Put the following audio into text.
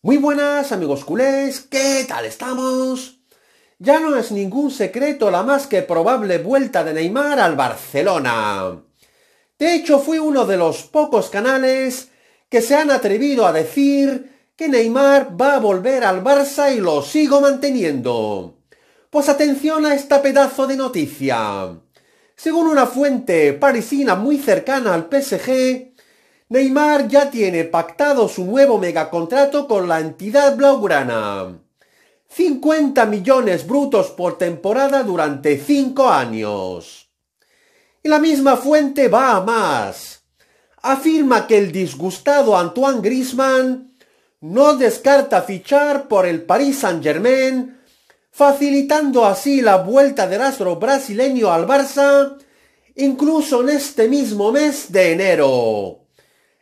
Muy buenas amigos culés, ¿qué tal estamos? Ya no es ningún secreto la más que probable vuelta de Neymar al Barcelona. De hecho, fue uno de los pocos canales que se han atrevido a decir que Neymar va a volver al Barça y lo sigo manteniendo. Pues atención a esta pedazo de noticia. Según una fuente parisina muy cercana al PSG, Neymar ya tiene pactado su nuevo megacontrato con la entidad blaugrana. 50 millones brutos por temporada durante 5 años. Y la misma fuente va a más. Afirma que el disgustado Antoine Grisman no descarta fichar por el Paris Saint-Germain, facilitando así la vuelta del astro brasileño al Barça, incluso en este mismo mes de enero.